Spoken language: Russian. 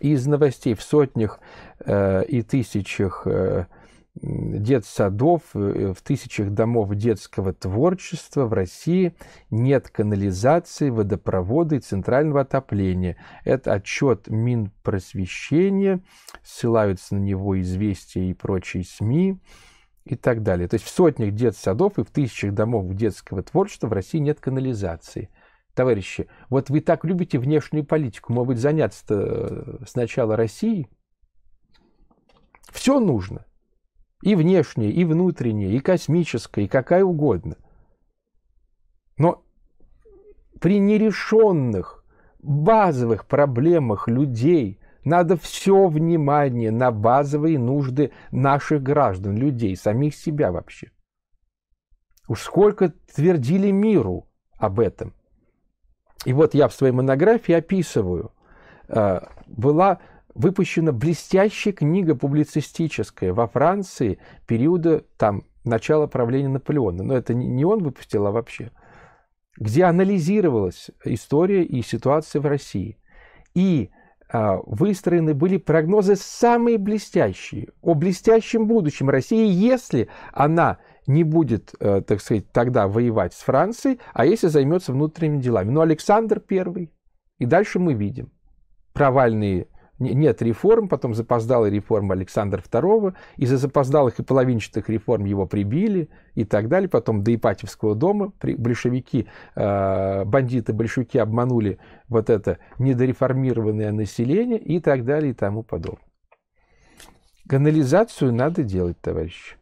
из новостей в сотнях э, и тысячах э, детсадов, э, в тысячах домов детского творчества в России нет канализации, водопровода и центрального отопления. Это отчет Минпросвещения, ссылаются на него известия и прочие СМИ и так далее. То есть в сотнях детсадов и в тысячах домов детского творчества в России нет канализации товарищи, вот вы так любите внешнюю политику, может быть, заняться э, сначала Россией? Все нужно. И внешнее, и внутреннее, и космическое, и какая угодно. Но при нерешенных базовых проблемах людей надо все внимание на базовые нужды наших граждан, людей, самих себя вообще. Уж сколько твердили миру об этом. И вот я в своей монографии описываю, э, была выпущена блестящая книга публицистическая во Франции периода там, начала правления Наполеона. Но это не он выпустил, а вообще. Где анализировалась история и ситуация в России. И а, выстроены были прогнозы самые блестящие, о блестящем будущем России, если она не будет, э, так сказать, тогда воевать с Францией, а если займется внутренними делами. Но Александр I, и дальше мы видим провальные нет реформ, потом запоздалые реформы Александра II, из-за запоздалых и половинчатых реформ его прибили и так далее. Потом до Ипатьевского дома большевики, э, бандиты, большевики обманули вот это недореформированное население и так далее и тому подобное. Канализацию надо делать, товарищи.